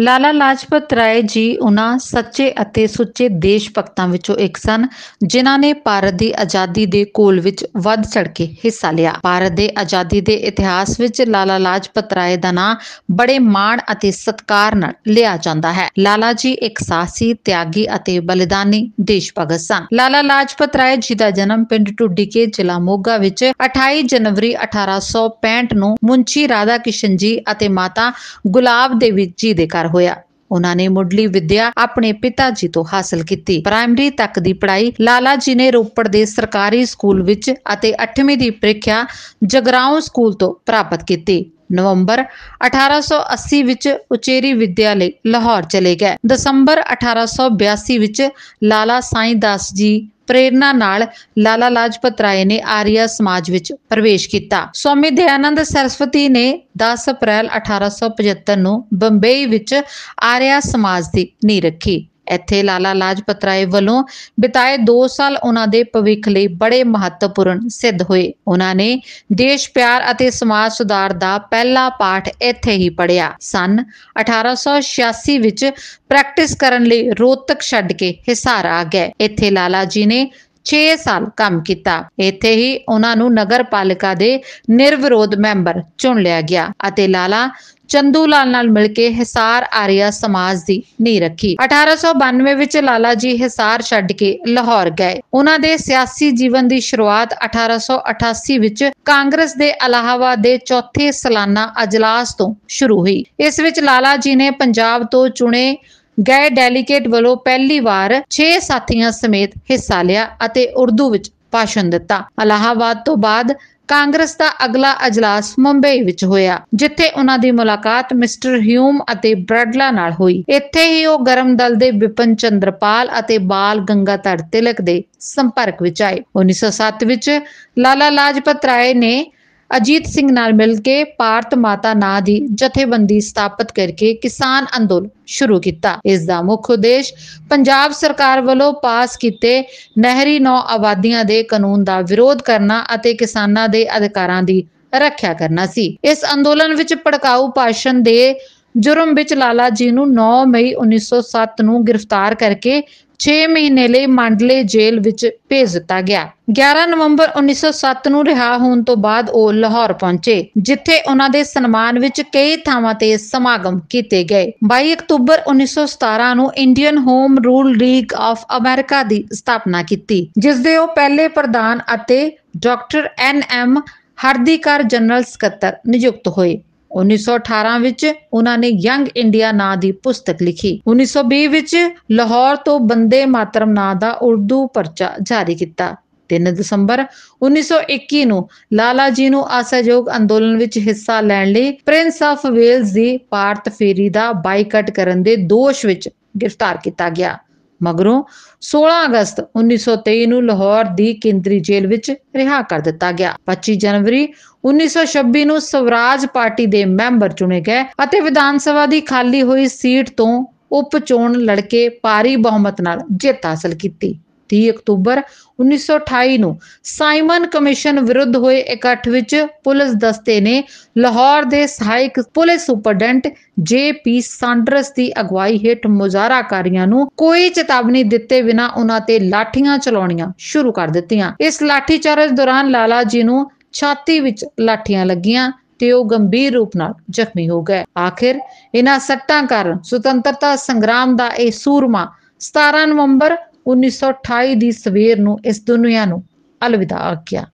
ਲਾਲਾ ਲਾਜਪਤ ਰਾਏ ਜੀ ਉਹਨਾਂ ਸੱਚੇ ਅਤੇ ਸੁੱਚੇ ਦੇਸ਼ ਭਗਤਾਂ ਵਿੱਚੋਂ ਇੱਕ ਸਨ ਜਿਨ੍ਹਾਂ ਨੇ ਭਾਰਤ ਦੀ ਆਜ਼ਾਦੀ ਦੇ ਕੋਲ ਵਿੱਚ ਵੱਧ ਚੜ ਕੇ ਹਿੱਸਾ ਲਿਆ ਭਾਰਤ ਦੇ ਆਜ਼ਾਦੀ ਦੇ ਇਤਿਹਾਸ ਵਿੱਚ ਲਾਲਾ ਲਾਜਪਤ ਰਾਏ ਦਾ ਨਾਂ ਬੜੇ ਮਾਣ ਅਤੇ ਸਤਕਾਰ ਨਾਲ ਲਿਆ ਜਾਂਦਾ ਹੈ ਲਾਲਾ ਜੀ ਇੱਕ ਸਾਹਸੀ ਤਿਆਗੀ ਅਤੇ ਬਲੀਦਾਨੀ ਦੇਸ਼ ਭਗਤ ਸਨ ਲਾਲਾ ਲਾਜਪਤ ਰਾਏ ਜੀ ਦਾ ਜਨਮ ਪਿੰਡ ਕੇ ਜ਼ਿਲ੍ਹਾ ਮੋਗਾ ਵਿੱਚ 28 ਜਨਵਰੀ 1865 ਨੂੰ ਮੁੰਚੀ ਰਾਧਾ ਕਿਸ਼ਨ ਜੀ ਅਤੇ ਮਾਤਾ ਗੁਲਾਬ ਦੇਵੀ ਜੀ ਦੇ ਘਰ ਤਿਆਰ ਹੋਇਆ ਉਹਨਾਂ ਨੇ ਮੁੱਢਲੀ ਵਿੱਦਿਆ ਆਪਣੇ ਪਿਤਾ ਜੀ ਤੋਂ ਹਾਸਲ ਕੀਤੀ ਪ੍ਰਾਇਮਰੀ ਤੱਕ ਦੀ ਪੜ੍ਹਾਈ ਲਾਲਾ ਜੀ ਨੇ ਰੋਪੜ ਦੇ ਸਰਕਾਰੀ ਸਕੂਲ ਵਿੱਚ ਅਤੇ 8ਵੀਂ ਦੀ ਪ੍ਰੀਖਿਆ ਜਗਰਾਉਂ ਸਕੂਲ ਤੋਂ ਪ੍ਰਾਪਤ ਕੀਤੀ ਨਵੰਬਰ 1880 ਵਿੱਚ ਉਚੇਰੀ ਵਿੱਦਿਆ ਲਈ ਲਾਹੌਰ ਚਲੇ ਗਏ ਦਸੰਬਰ 1882 ਵਿੱਚ ਲਾਲਾ ਸਾਈਂ ਦਾਸ ਜੀ ਪ੍ਰੇਰਣਾ ਨਾਲ ਲਾਲਾ ਲਾਜਪਤ ਰਾਏ ਨੇ ਆਰੀਆ ਸਮਾਜ ਵਿੱਚ ਪ੍ਰਵੇਸ਼ ਕੀਤਾ ਸਵਾਮੀ ਦਿਆਨੰਦ ਸਰਸਵਤੀ ਨੇ 10 ਅਪ੍ਰੈਲ 1875 ਨੂੰ ਬੰਬਈ ਵਿੱਚ ਆਰੀਆ ਸਮਾਜ ਦੀ ਨੀਂਹ ਰੱਖੀ ਇੱਥੇ ਲਾਲਾ ਲਾਜਪਤ ਰਾਏ ਵੱਲੋਂ ਬਿਤਾਏ 2 ਸਾਲ ਉਹਨਾਂ ਦੇ ਭਵਿੱਖ ਲਈ ਬੜੇ ਮਹੱਤਵਪੂਰਨ ਸਿੱਧ ਹੋਏ ਉਹਨਾਂ ਨੇ ਦੇਸ਼ ਪਿਆਰ ਅਤੇ ਸਮਾਜ ਸੁਧਾਰ ਦਾ ਪਹਿਲਾ ਪਾਠ ਇੱਥੇ ਹੀ ਪੜਿਆ ਸਨ 1886 ਵਿੱਚ ਪ੍ਰੈਕਟਿਸ ਕਰਨ ਲਈ ਰੋਤਕ ਛੱਡ ਕੇ ਹਿਸਾਰ ਆ ਗਏ ਇੱਥੇ ਲਾਲਾ ਜੀ ਨੇ 6 ਸਾਲ ਕੰਮ ਕੀਤਾ ਇੱਥੇ ਹੀ ਉਹਨਾਂ ਨੂੰ ਨਗਰ ਪਾਲਿਕਾ ਦੇ ਨਿਰਵਿਰੋਧ ਮੈਂਬਰ ਚੁਣ ਲਿਆ ਗਿਆ ਅਤੇ ਲਾਲਾ ਚੰਦੂ ਲਾਲ ਨਾਲ ਮਿਲ ਕੇ ਹਿਸਾਰ ਆਰੀਆ ਸਮਾਜ ਦੀ ਨੀਂਹ ਰੱਖੀ 1892 ਵਿੱਚ ਲਾਲਾ ਜੀ ਹਿਸਾਰ ਛੱਡ ਕੇ ਲਾਹੌਰ ਗਏ ਉਹਨਾਂ ਦੇ ਸਿਆਸੀ ਜੀਵਨ ਦੀ ਸ਼ੁਰੂਆਤ 1888 ਵਿੱਚ ਕਾਂਗਰਸ ਦੇ ਅਲਾਹਾਬਾਦ ਦੇ ਚੌਥੇ ਸਾਲਾਨਾ ਅਜਲਾਸ ਤੋਂ ਸ਼ੁਰੂ ਹੋਈ ਇਸ ਵਿੱਚ ਲਾਲਾ ਜੀ ਨੇ ਪੰਜਾਬ ਤੋਂ ਚੁਣੇ ਗਏ ਡੈਲੀਗੇਟ ਵੱਲੋਂ ਪਹਿਲੀ ਵਾਰ 6 ਸਾਥੀਆਂ ਸਮੇਤ ਹਿੱਸਾ ਲਿਆ ਅਤੇ ਉਰਦੂ ਵਿੱਚ ਭਾਸ਼ਣ ਦਿੱਤਾ ਅਲਾਹਾਬਾਦ ਤੋਂ ਬਾਅਦ ਕਾਂਗਰਸ ਦਾ ਅਗਲਾ اجلاس ਮੁੰਬਈ ਵਿੱਚ ਹੋਇਆ ਜਿੱਥੇ ਉਹਨਾਂ ਦੀ ਮੁਲਾਕਾਤ ਮਿਸਟਰ ਹਿਊਮ ਅਤੇ ਬ੍ਰੈਡਲਾ ਨਾਲ ਹੋਈ ਇੱਥੇ ਹੀ ਉਹ ਗਰਮ ਦਲ ਦੇ ਵਿਪਨ ਚੰਦਰਪਾਲ ਅਤੇ ਬਾਲ ਗੰਗਾਧਰ ਤਿਲਕ ਦੇ ਸੰਪਰਕ ਵਿੱਚ ਆਏ 1907 ਵਿੱਚ ਲਾਲਾ ਲਾਜਪਤ ਰਾਏ ਨੇ ਅਜੀਤ ਸਿੰਘ ਨਾਲ ਮਿਲ ਕੇ ਭਾਰਤ ਮਾਤਾ ਨਾਂ ਦੀ ਜਥੇਬੰਦੀ ਸਥਾਪਿਤ ਕਰਕੇ ਕਿਸਾਨ ਅੰਦੋਲਨ ਸ਼ੁਰੂ ਕੀਤਾ ਇਸ ਦਾ ਮੁੱਖ ਉਦੇਸ਼ ਪੰਜਾਬ ਸਰਕਾਰ ਵੱਲੋਂ ਪਾਸ ਕੀਤੇ ਨਹਿਰੀ ਨੌ ਆਬਾਦੀਆਂ ਦੇ ਕਾਨੂੰਨ ਦਾ ਵਿਰੋਧ ਕਰਨਾ ਅਤੇ ਕਿਸਾਨਾਂ ਦੇ ਅਧਿਕਾਰਾਂ ਦੀ ਰੱਖਿਆ ਕਰਨਾ ਸੀ ਇਸ ਅੰਦੋਲਨ ਵਿੱਚ ਭੜਕਾਊ ਭਾਸ਼ਣ ਦੇ ਜੁਰਮ ਵਿੱਚ ਲਾਲਾ ਜੀ ਨੂੰ 9 ਮਈ 1907 ਨੂੰ ਗ੍ਰਿਫਤਾਰ ਕਰਕੇ 6 ਮਹੀਨੇ ਲਈ ਮੰਡਲੇ ਜੇਲ੍ਹ ਵਿੱਚ ਭੇਜ ਦਿੱਤਾ ਗਿਆ 11 ਨਵੰਬਰ 1907 ਨੂੰ ਰਿਹਾ ਹੋਣ ਤੋਂ ਬਾਅਦ ਉਹ ਲਾਹੌਰ ਪਹੁੰਚੇ ਜਿੱਥੇ ਉਹਨਾਂ ਦੇ ਸਨਮਾਨ ਵਿੱਚ ਕਈ ਥਾਵਾਂ ਤੇ ਸਮਾਗਮ ਕੀਤੇ ਗਏ 22 ਅਕਤੂਬਰ 1917 ਨੂੰ Indian Home Rule League of America ਦੀ ਸਥਾਪਨਾ ਕੀਤੀ ਜਿਸ ਦੇ ਉਹ ਪਹਿਲੇ ਪ੍ਰਧਾਨ ਅਤੇ doctor N M Hardikar general ਸਕੱਤਰ ਨਿਯੁਕਤ ਹੋਏ 1918 ਵਿੱਚ ਉਹਨਾਂ ਨੇ ਯੰਗ ਇੰਡੀਆ ਨਾਂ ਦੀ ਪੁਸਤਕ ਲਿਖੀ 1920 ਵਿੱਚ ਲਾਹੌਰ ਤੋਂ ਬੰਦੇ ਮਾਤਰਮ ਨਾਂ ਦਾ ਉਰਦੂ ਪਰਚਾ ਜਾਰੀ ਕੀਤਾ 3 ਦਸੰਬਰ 1921 ਨੂੰ ਲਾਲਾ ਜੀ ਨੂੰ ਅਸਹਿਯੋਗ ਅੰਦੋਲਨ ਵਿੱਚ ਹਿੱਸਾ ਲੈਣ ਲਈ ਪ੍ਰਿੰਸ ਆਫ ਵੇਲਜ਼ ਦੀ ਭਾਰਤ ਫੇਰੀ ਦਾ ਬਾਈਕਾਟ ਕਰਨ ਦੇ ਦੋਸ਼ ਵਿੱਚ ਗ੍ਰਿਫਤਾਰ ਕੀਤਾ ਗਿਆ ਮਗਰੋਂ 16 ਅਗਸਤ 1923 ਨੂੰ ਲਾਹੌਰ ਦੀ ਕੇਂਦਰੀ ਜੇਲ੍ਹ ਵਿੱਚ ਰਿਹਾ ਕਰ ਦਿੱਤਾ ਗਿਆ 25 ਜਨਵਰੀ 1926 ਨੂੰ ਸਵਰਾਜ ਪਾਰਟੀ ਦੇ ਮੈਂਬਰ ਚੁਣੇ ਗਏ ਅਤੇ ਵਿਧਾਨ ਸਭਾ ਦੀ ਖਾਲੀ ਹੋਈ ਸੀਟ ਤੋਂ ਉਪ ਚੋਣ ਲੜ ਕੇ ਬਹੁਮਤ ਨਾਲ ਜਿੱਤ ਹਾਸਲ ਕੀਤੀ 30 ਅਕਤੂਬਰ 1928 ਨੂੰ ਸਾਈਮਨ ਕਮਿਸ਼ਨ ਵਿਰੁੱਧ ਹੋਏ ਇਕੱਠ ਵਿੱਚ ਪੁਲਿਸ ਦਸਤੇ ਨੇ ਲਾਹੌਰ ਦੇ ਸਹਾਇਕ ਪੁਲਿਸ ਸੁਪਰਡੈਂਟ ਜੇ ਪੀ ਸਾਂਡਰਸ ਦੀ ਅਗਵਾਈ ਹੇਠ ਮੁਜ਼ਾਹਰਾਕਾਰੀਆਂ ਨੂੰ ਕੋਈ ਚੇਤਾਵਨੀ ਦਿੱਤੇ ਬਿਨਾ ਉਹਨਾਂ ਤੇ ਲਾਠੀਆਂ ਚਲਾਉਣੀਆਂ ਸ਼ੁਰੂ ਕਰ ਦਿੱਤੀਆਂ ਇਸ ਲਾਠੀਚਾਰਜ ਦੌਰਾਨ ਲਾਲਾ ਜੀ ਨੂੰ ਛਾਤੀ ਵਿੱਚ ਲਾਠੀਆਂ ਲੱਗੀਆਂ ਤੇ ਉਹ ਗੰਭੀਰ ਰੂਪ ਨਾਲ ਜ਼ਖਮੀ ਹੋ ਗਏ ਆਖਿਰ ਇਹਨਾਂ ਸੱਟਾਂ ਕਾਰਨ ਸੁਤੰਤਰਤਾ ਸੰਗਰਾਮ ਦਾ ਇਹ ਸੂਰਮਾ 17 ਨਵੰਬਰ 1928 ਦੀ ਸਵੇਰ ਨੂੰ ਇਸ ਦੁਨੀਆ ਨੂੰ ਅਲਵਿਦਾ ਆਖਿਆ